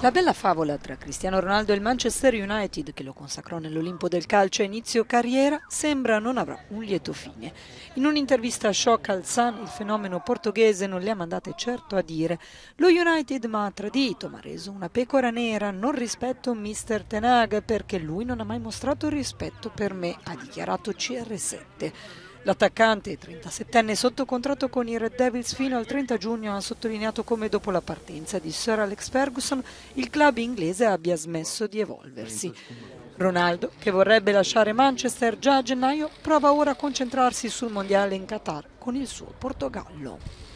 La bella favola tra Cristiano Ronaldo e il Manchester United, che lo consacrò nell'Olimpo del calcio a inizio carriera, sembra non avrà un lieto fine. In un'intervista a Shock al Sun, il fenomeno portoghese non le ha mandate certo a dire «Lo United mi ha tradito, mi ha reso una pecora nera, non rispetto Mr. Tenag perché lui non ha mai mostrato rispetto per me», ha dichiarato CR7. L'attaccante, 37enne sotto contratto con i Red Devils fino al 30 giugno, ha sottolineato come dopo la partenza di Sir Alex Ferguson il club inglese abbia smesso di evolversi. Ronaldo, che vorrebbe lasciare Manchester già a gennaio, prova ora a concentrarsi sul mondiale in Qatar con il suo Portogallo.